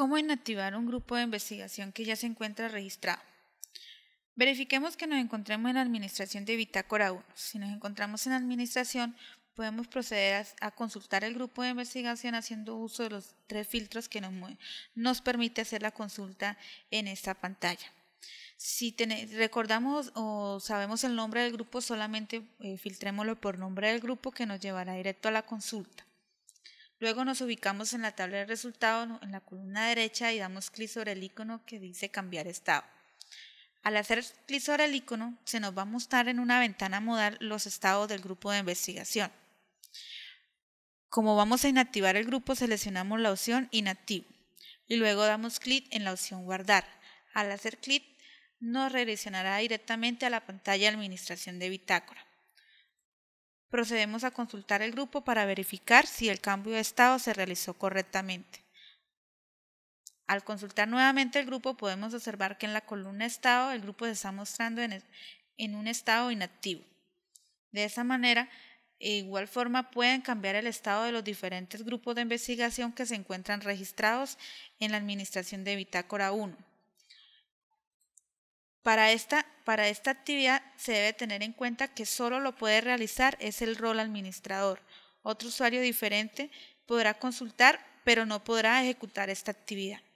¿Cómo inactivar un grupo de investigación que ya se encuentra registrado? Verifiquemos que nos encontremos en Administración de Bitácora 1. Si nos encontramos en Administración, podemos proceder a, consultar el grupo de investigación haciendo uso de los tres filtros que nos, permite hacer la consulta en esta pantalla. Si recordamos o sabemos el nombre del grupo, solamente eh, filtrémoslo por nombre del grupo que nos llevará directo a la consulta. Luego nos ubicamos en la tabla de resultados en la columna derecha y damos clic sobre el icono que dice cambiar estado. Al hacer clic sobre el icono, se nos va a mostrar en una ventana modal los estados del grupo de investigación. Como vamos a inactivar el grupo, seleccionamos la opción Inactivo y luego damos clic en la opción Guardar. Al hacer clic, nos regresionará directamente a la pantalla Administración de Bitácora procedemos a consultar el grupo para verificar si el cambio de estado se realizó correctamente. Al consultar nuevamente el grupo podemos observar que en la columna estado el grupo se está mostrando en, un estado inactivo. De esa manera, de igual forma pueden cambiar el estado de los diferentes grupos de investigación que se encuentran registrados en la Administración de Bitácora 1. Para esta, actividad se debe tener en cuenta que solo lo puede realizar es el rol administrador. Otro usuario diferente podrá consultar, pero no podrá ejecutar esta actividad.